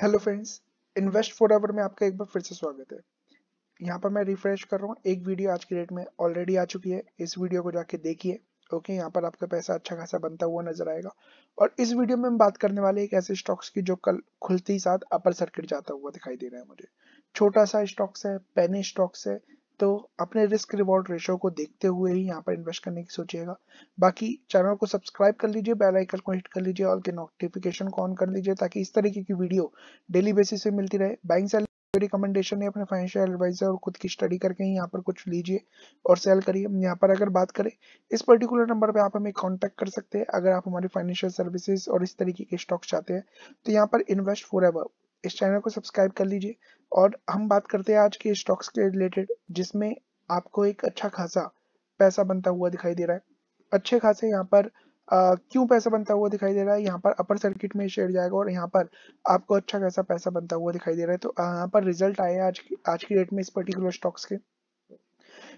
hello friends invest for hour में आपका एक बार फिर से स्वागत है यहाँ पर मैं रिफ्रेश कर रहा हूँ एक वीडियो आज की डेट में ऑलरेडी आ चुकी है इस वीडियो को जाके देखिए ओके यहाँ पर आपका पैसा अच्छा खासा बनता हुआ नजर आएगा और इस वीडियो में हम बात करने वाले एक ऐसे स्टॉक्स की जो कल खुलते ही साथ अपर सर्किट जाता हुआ दिखाई दे रहा है मुझे छोटा सा स्टॉक्स है पेनी स्टॉक्स है तो अपने रिस्क रिवॉर्ड रेशो को देखते हुए ही यहाँ पर इन्वेस्ट करने की सोचिएगा बाकी चैनल को सब्सक्राइब कर लीजिए बेल आइकन को हिट कर लीजिए और के नोटिफिकेशन को ऑन कर लीजिए ताकि इस तरीके की वीडियो डेली बेसिस पे मिलती रहे बैंक सेल रिकमेंडेशन है अपने फाइनेंशियल एडवाइजर और खुद की स्टडी करके ही यहाँ पर कुछ लीजिए और सेल करिए यहाँ पर अगर बात करें इस पर्टिकुलर नंबर पे आप हमें कांटेक्ट कर सकते हैं अगर आप हमारी फाइनेंशियल सर्विसेज और इस तरीके के स्टॉक्स चाहते हैं तो यहाँ पर इन्वेस्ट फॉर एवर इस चैनल को सब्सक्राइब कर लीजिए और हम बात करते हैं आज के स्टॉक्स के रिलेटेड जिसमें आपको एक अच्छा खासा पैसा बनता हुआ दिखाई दे रहा है अच्छे खासे यहाँ पर क्यों पैसा बनता हुआ दिखाई दे रहा है यहाँ पर अपर सर्किट में शेयर जाएगा और यहाँ पर आपको अच्छा खासा पैसा बनता हुआ दिखाई दे रहा है तो यहाँ पर रिजल्ट आए आज की आज की डेट में इस पर्टिकुलर स्टॉक्स के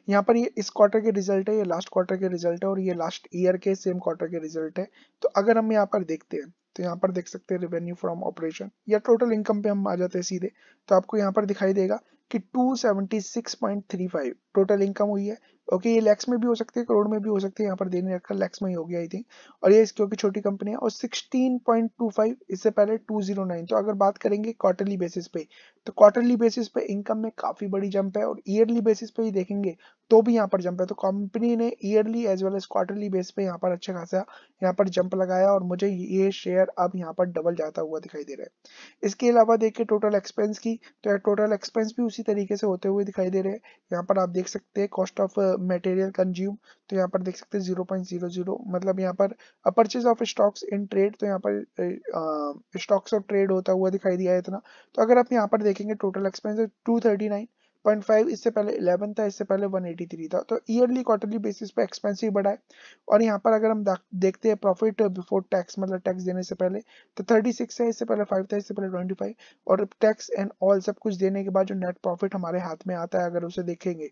यहाँ पर ये इस क्वार्टर के रिजल्ट है ये लास्ट क्वार्टर के रिजल्ट है और ये लास्ट ईयर के सेम क्वार्टर के रिजल्ट है तो अगर हम यहाँ पर देखते हैं तो यहाँ पर देख सकते हैं रेवेन्यू फ्रॉम ऑपरेशन या टोटल इनकम पे हम आ जाते हैं सीधे तो आपको यहाँ पर दिखाई देगा कि 276.35 टोटल इनकम हुई है ओके ये लैक्स में भी हो सकती है करोड़ में भी हो सकती है यहाँ पर देने रखा लैक्स में ही हो गया आई थिंक और ये क्योंकि छोटी कंपनी है और 16.25 इससे पहले 209 तो अगर बात करेंगे क्वार्टरली बेसिस पे तो क्वार्टरली बेसिस पे इनकम में काफी बड़ी जंप है और ईयरली बेसिस पे ही देखेंगे तो भी यहाँ पर जंप है तो कंपनी ने yearly as well as quarterly base पे यहाँ पर अच्छा खासा यहाँ पर जंप लगाया और मुझे ये शेयर अब यहाँ पर डबल जाता हुआ दिखाई दे रहा है इसके अलावा देखिए टोटल एक्सपेंस की तो टोटल एक्सपेंस भी उसी तरीके से होते हुए दिखाई दे रहे हैं यहाँ पर आप देख सकते हैं कॉस्ट ऑफ मटेरियल कंज्यूम तो यहाँ पर देख सकते हैं जीरो पॉइंट जीरो जीरो मतलब यहाँ पर purchase of stocks in trade तो यहाँ पर स्टॉक्स ऑफ ट्रेड होता हुआ दिखाई दिया है इतना तो अगर आप यहाँ पर देखेंगे total expense two thirty nine point five इससे पहले इलेवन था इससे पहले वन एटी थ्री था तो ईयरली क्वार्टरली बेसिस पे एक्सपेंस ही बढ़ा है और यहाँ पर अगर हम देखते हैं प्रॉफिट बिफोर टैक्स मतलब टैक्स देने से पहले तो थर्टी सिक्स है इससे पहले फाइव था इससे पहले ट्वेंटी फाइव और टैक्स एंड ऑल सब कुछ देने के बाद जो नेट प्रॉफिट हमारे हाथ में आता है अगर उसे देखेंगे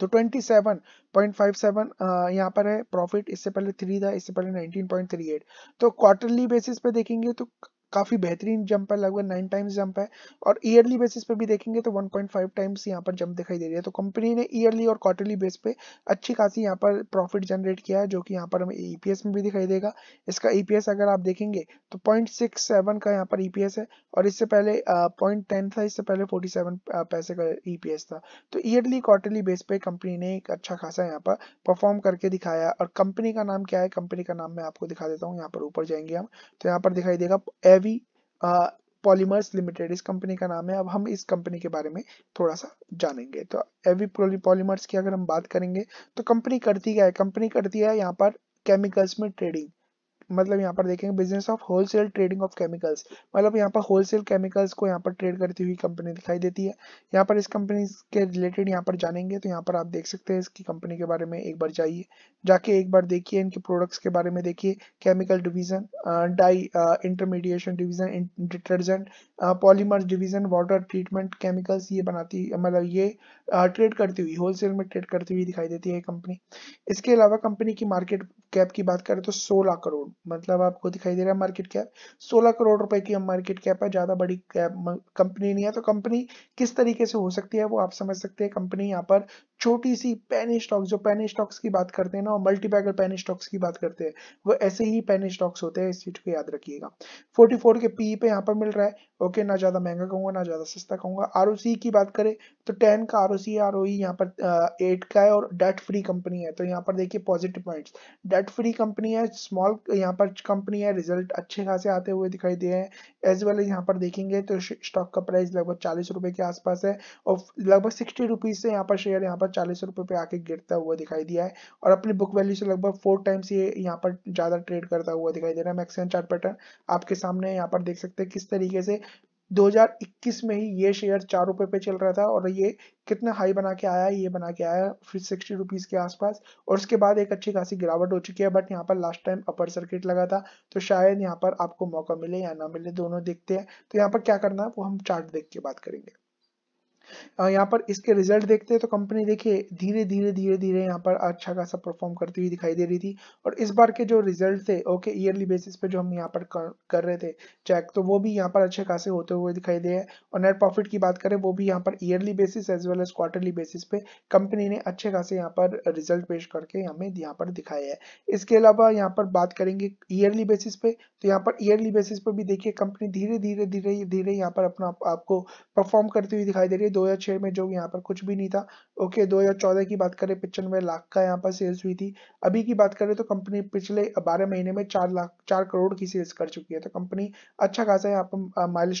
तो 27.57 यहाँ पर है प्रॉफिट इससे पहले थ्री था इससे पहले 19.38 तो क्वार्टरली बेसिस पे देखेंगे तो काफ़ी बेहतरीन जंप है लगभग नाइन टाइम्स जंप है और ईयरली बेसिस पे भी देखेंगे तो 1.5 टाइम्स यहाँ पर जंप दिखाई दे रही है तो कंपनी ने ईयरली और क्वार्टरली बेस पे अच्छी खासी यहाँ पर प्रॉफिट जनरेट किया है जो कि यहाँ पर हमें ईपीएस e में भी दिखाई देगा इसका ईपीएस e अगर आप देखेंगे तो पॉइंट का यहाँ पर ईपीएस e है और इससे पहले पॉइंट था इससे पहले फोर्टी पैसे का ईपीएस था तो ईयरली क्वार्टरली बेस पे कंपनी ने एक अच्छा खासा यहाँ पर परफॉर्म करके दिखाया और कंपनी का नाम क्या है कंपनी का नाम मैं आपको दिखा देता हूँ यहाँ पर ऊपर जाएंगे हम तो यहाँ पर दिखाई देगा एव रवि पॉलीमर्स लिमिटेड इस कंपनी का नाम है अब हम इस कंपनी के बारे में थोड़ा सा जानेंगे तो एवी पॉलीमर्स की अगर हम बात करेंगे तो कंपनी करती क्या है कंपनी करती है यहाँ पर केमिकल्स में ट्रेडिंग मतलब यहाँ पर देखेंगे business of wholesale trading of chemicals मतलब यहाँ पर होलसेल केमिकल्स को यहाँ पर ट्रेड करती हुई कंपनी दिखाई देती है यहाँ पर इस कंपनी के रिलेटेड यहाँ पर जानेंगे तो यहाँ पर आप देख सकते हैं इसकी कंपनी के बारे में एक बार जाइए जाके एक बार देखिए इनके प्रोडक्ट्स के बारे में देखिए chemical division dye intermediation division detergent polymer division water treatment chemicals ये बनाती मतलब ये ट्रेड करती हुई होलसेल में ट्रेड करती हुई दिखाई देती है कंपनी इसके अलावा कंपनी की मार्केट कैप की बात करें तो सोलह करोड़ मतलब आपको दिखाई दे रहा है मार्केट कैप 16 करोड़ रुपए की मार्केट कैप है ज्यादा बड़ी कैप कंपनी नहीं है तो कंपनी किस तरीके से हो सकती है वो आप समझ सकते हैं कंपनी यहाँ पर छोटी सी पेनी स्टॉक्स जो पैनी स्टॉक्स की बात करते हैं ना और मल्टीपैगर पैनी स्टॉक्स की बात करते हैं वो ऐसे ही पैनी स्टॉक्स होते हैं इस चीज को याद रखिएगा फोर्टी के पी e पे यहाँ पर मिल रहा है ओके ना ज्यादा महंगा कहूंगा ना ज्यादा सस्ता कहूंगा आर की बात करें तो टेन का आर ओ सी आर यहाँ पर एट का है और डेट फ्री कंपनी है तो यहाँ पर देखिए positive point debt free company है स्मॉल यहाँ पर कंपनी है रिजल्ट अच्छे खासे आते हुए दिखाई दिए हैं एज वेल यहाँ पर देखेंगे तो स्टॉक का प्राइस लगभग चालीस रुपए के आसपास है और लगभग सिक्सटी रुपीज से यहाँ पर शेयर यहाँ पर चालीस रुपए पे आके गिरता हुआ दिखाई दिया है और अपनी बुक वैल्यू से लगभग फोर टाइम्स ये यहाँ पर ज्यादा ट्रेड करता हुआ दिखाई दे रहा है मैक्सिम चार्ट पैटर्न आपके सामने यहाँ पर देख सकते हैं किस तरीके से 2021 में ही ये शेयर चार रुपए पे चल रहा था और ये कितना हाई बना के आया ये बना के आया फिर सिक्सटी रुपीज़ के आसपास और उसके बाद एक अच्छी खासी गिरावट हो चुकी है बट यहाँ पर लास्ट टाइम अपर सर्किट लगा था तो शायद यहाँ पर आपको मौका मिले या ना मिले दोनों देखते हैं तो यहाँ पर क्या करना है वो हम चार्ट देख के बात करेंगे यहाँ पर इसके रिजल्ट देखते हैं तो कंपनी देखिए धीरे धीरे धीरे धीरे यहाँ पर अच्छा खासा परफॉर्म करती हुई दिखाई दे रही थी और इस बार के जो रिजल्ट थे ओके ईयरली बेसिस पे जो हम यहाँ पर कर, कर रहे थे चेक तो वो भी यहाँ पर अच्छे खासे होते हुए दिखाई दे हैं और नेट प्रॉफिट की बात करें वो भी यहाँ पर yearly basis as well as quarterly basis पे कंपनी ने अच्छे खासे यहाँ पर रिजल्ट पेश करके हमें यहाँ पर दिखाया है इसके अलावा यहाँ पर बात करेंगे ईयरली बेसिस पे तो यहाँ पर ईयरली बेसिस पे भी देखिए कंपनी धीरे धीरे धीरे धीरे यहाँ पर अपना आपको परफॉर्म करती हुई दिखाई दे रही है 2006 में जो यहाँ पर कुछ भी नहीं था ओके 2014 की बात करें पिचानवे लाख का यहाँ पर सेल्स हुई थी अभी की बात करें तो कंपनी पिछले 12 महीने में चार लाख चार करोड़ की सेल्स कर चुकी है तो कंपनी अच्छा खासा यहाँ पर माइल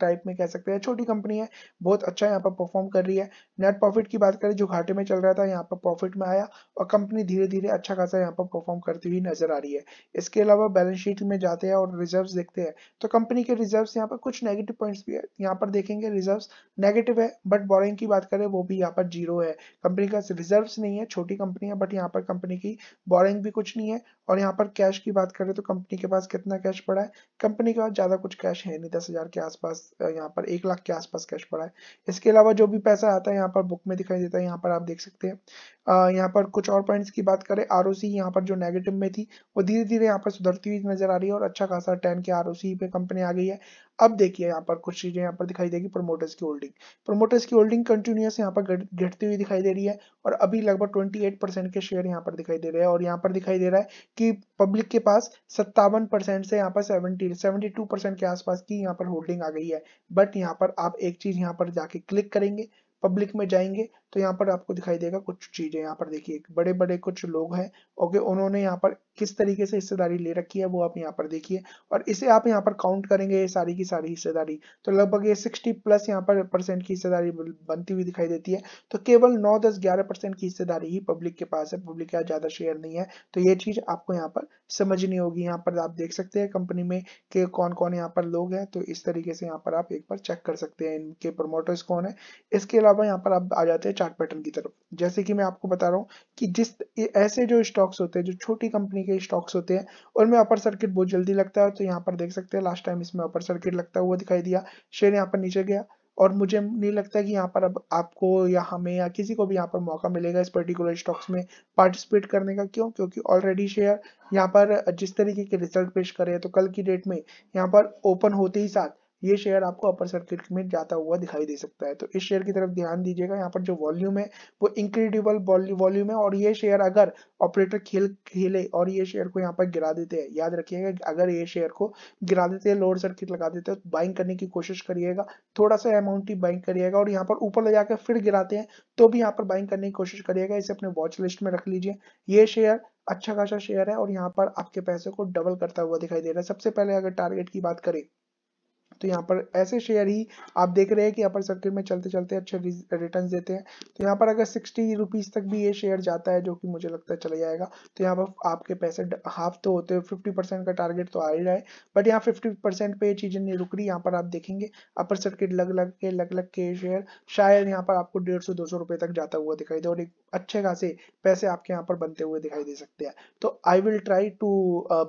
टाइप में कह सकते हैं छोटी कंपनी है बहुत अच्छा यहाँ पर परफॉर्म कर रही है नेट प्रॉफिट की बात करें जो घाटे में चल रहा था यहाँ पर प्रॉफिट में आया और कंपनी धीरे धीरे अच्छा खासा यहाँ पर परफॉर्म करती हुई नजर आ रही है इसके अलावा बैलेंस शीट में जाते हैं और रिजर्व देखते हैं तो कंपनी के रिजर्व यहाँ पर कुछ नेगेटिव पॉइंट्स भी है यहाँ पर देखेंगे रिजर्व नेगेटिव है बट बोरिंग की बात करें वो भी यहाँ पर जीरो है कंपनी का रिजर्व नहीं है छोटी कंपनी है बट यहाँ पर कंपनी की बोरिंग भी कुछ नहीं है और यहाँ पर कैश की बात करें तो कंपनी के पास कितना कैश पड़ा है कंपनी के पास ज़्यादा कुछ कैश है नहीं दस के आसपास यहाँ पर एक लाख के आसपास कैश पड़ा है इसके अलावा जो भी पैसा आता है यहाँ पर बुक में दिखाई देता है यहाँ पर आप देख सकते हैं यहाँ पर कुछ और पॉइंट्स की बात करें आर यहाँ पर जो नेगेटिव में थी वो धीरे धीरे यहाँ पर सुधरती हुई नजर आ रही है और अच्छा खासा टेन के आर पे कंपनी आ गई है अब देखिए यहाँ पर कुछ चीजें यहाँ पर दिखाई देगी प्रोमोटर्स की होल्डिंग प्रोमोटर्स की होल्डिंग कंटिन्यूस यहाँ पर घटती हुई दिखाई दे रही है और अभी लगभग ट्वेंटी एट परसेंट के शेयर यहाँ पर दिखाई दे रहे हैं और यहाँ पर दिखाई दे रहा है कि पब्लिक के पास सत्तावन परसेंट से यहाँ पर सेवेंटी सेवेंटी टू परसेंट के आसपास की यहाँ पर होल्डिंग आ गई है बट यहाँ पर आप एक चीज यहाँ पर जाके क्लिक करेंगे पब्लिक में जाएंगे तो यहाँ पर आपको दिखाई देगा कुछ चीजें यहाँ पर देखिए बड़े बड़े कुछ लोग हैं ओके उन्होंने यहाँ पर किस तरीके से हिस्सेदारी ले रखी है वो आप यहाँ पर देखिए और इसे आप यहाँ पर काउंट करेंगे ये सारी की सारी हिस्सेदारी तो लगभग ये 60 प्लस यहाँ पर परसेंट की हिस्सेदारी बनती हुई दिखाई देती है तो केवल नौ दस ग्यारह परसेंट की हिस्सेदारी ही पब्लिक के पास है पब्लिक का ज्यादा शेयर नहीं है तो ये चीज आपको यहाँ पर समझनी होगी यहाँ पर आप देख सकते हैं कंपनी में के कौन कौन यहाँ पर लोग हैं तो इस तरीके से यहाँ पर आप एक बार चेक कर सकते हैं इनके प्रमोटर्स कौन है इसके अलावा यहाँ पर आप आ जाते हैं चार्ट पैटर्न की तरफ जैसे कि मैं आपको बता रहा हूँ कि जिस ऐसे जो स्टॉक्स होते हैं जो छोटी कंपनी के स्टॉक्स होते हैं उनमें अपर सर्किट बहुत जल्दी लगता है तो यहाँ पर देख सकते हैं लास्ट टाइम इसमें अपर सर्किट लगता हुआ दिखाई दिया शेयर यहाँ पर नीचे गया और मुझे नहीं लगता कि यहाँ पर अब आपको या हमें या किसी को भी यहाँ पर मौका मिलेगा इस पर्टिकुलर स्टॉक्स में पार्टिसिपेट करने का क्यों क्योंकि ऑलरेडी शेयर यहाँ पर जिस तरीके के रिजल्ट पेश करे तो कल की डेट में यहाँ पर ओपन होते ही साथ ये शेयर आपको अपर सर्किट में जाता हुआ दिखाई दे सकता है तो इस शेयर की तरफ ध्यान दीजिएगा यहाँ पर जो वॉल्यूम है वो इंक्रेडिबल वॉल्यूम है और ये शेयर अगर ऑपरेटर खेल खेले और ये शेयर को यहाँ पर गिरा देते हैं याद रखिएगा अगर ये शेयर को गिरा देते हैं लोअर सर्किट लगा देते हैं तो बाइंग करने की कोशिश करिएगा थोड़ा सा अमाउंट ही बाइंग करिएगा और यहाँ पर ऊपर ले जाकर फिर गिराते हैं तो भी यहाँ पर बाइंग करने की कोशिश करिएगा इसे अपने वॉच लिस्ट में रख लीजिए ये शेयर अच्छा खासा शेयर है और यहाँ पर आपके पैसे को डबल करता हुआ दिखाई दे रहा है सबसे पहले अगर टारगेट की बात करें तो यहाँ पर ऐसे शेयर ही आप देख रहे हैं कि अपर सर्किट में चलते चलते अच्छे रिटर्न देते हैं तो यहाँ पर अगर सिक्सटी रुपीज़ तक भी ये शेयर जाता है जो कि मुझे लगता है चला जाएगा तो यहाँ पर आपके पैसे हाफ तो होते हैं फिफ्टी परसेंट का टारगेट तो आ ही रहा है बट यहाँ फिफ्टी परसेंट पे ये चीज़ें नहीं रुक रही यहाँ पर आप देखेंगे अपर सर्किट लग लग के लग लग के शेयर शायद यहाँ पर आपको डेढ़ सौ दो सौ रुपये तक जाता हुआ दिखाई दे और एक अच्छे खासे पैसे आपके यहाँ पर बनते हुए दिखाई दे सकते हैं तो I will try to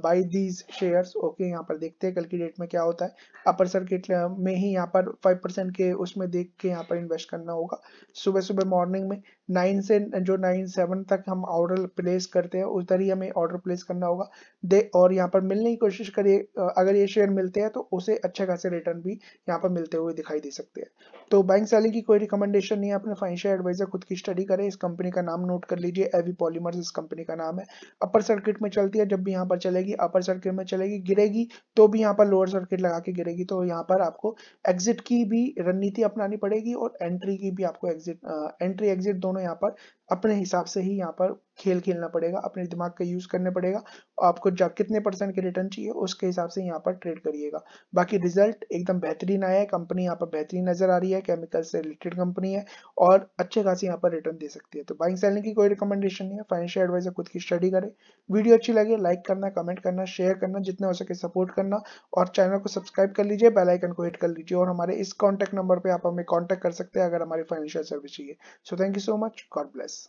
buy these share okay यहाँ पर देखते हैं कल की डेट में क्या होता है अपर सर्किट में ही यहाँ पर 5% के उसमें देख के यहाँ पर इन्वेस्ट करना होगा सुबह सुबह मॉर्निंग में नाइन से जो नाइन सेवन तक हम ऑर्डर प्लेस करते हैं उधर ही हमें ऑर्डर प्लेस करना होगा दे और यहाँ पर मिलने की कोशिश करिए अगर ये शेयर मिलते हैं तो उसे अच्छे खासे रिटर्न भी यहाँ पर मिलते हुए दिखाई दे सकते हैं तो बैंक सेलिंग की कोई रिकमेंडेशन नहीं है अपने फाइनेंशियल एडवाइजर खुद की स्टडी करें इस कंपनी का नाम नोट कर लीजिए एवी पॉलीमर्स इस कंपनी का नाम है अपर सर्किट में चलती है जब भी यहाँ पर चलेगी अपर सर्किट में चलेगी गिरेगी तो भी यहाँ पर लोअर सर्किट लगा के गिरेगी तो यहाँ पर आपको एग्जिट की भी रणनीति अपनानी पड़ेगी और एंट्री की भी आपको एग्जिट एंट्री एग्जिट दोनों दोनों यहाँ पर अपने हिसाब से ही यहाँ पर खेल खेलना पड़ेगा अपने दिमाग का यूज करने पड़ेगा आपको जब कितने परसेंट के रिटर्न चाहिए उसके हिसाब से यहाँ पर ट्रेड करिएगा बाकी रिजल्ट एकदम बेहतरीन आया है कंपनी यहाँ पर बेहतरीन नजर आ रही है केमिकल से रिलेटेड कंपनी है और अच्छे खासी यहाँ पर रिटर्न दे सकती है तो बाइंग सेलिंग की कोई रिकमेंडेशन नहीं है फाइनेंशियल एडवाइजर खुद की स्टडी करे वीडियो अच्छी लगे लाइक करना कमेंट करना शेयर करना जितना हो सके सपोर्ट करना और चैनल को सब्सक्राइब कर लीजिए बेलाइकन को हिट कर लीजिए और हमारे इस कॉन्टैक्ट नंबर पर आप हमें कॉन्टैक्ट कर सकते हैं अगर हमारी फाइनेंशियल सर्विस चाहिए so thank you so much God bless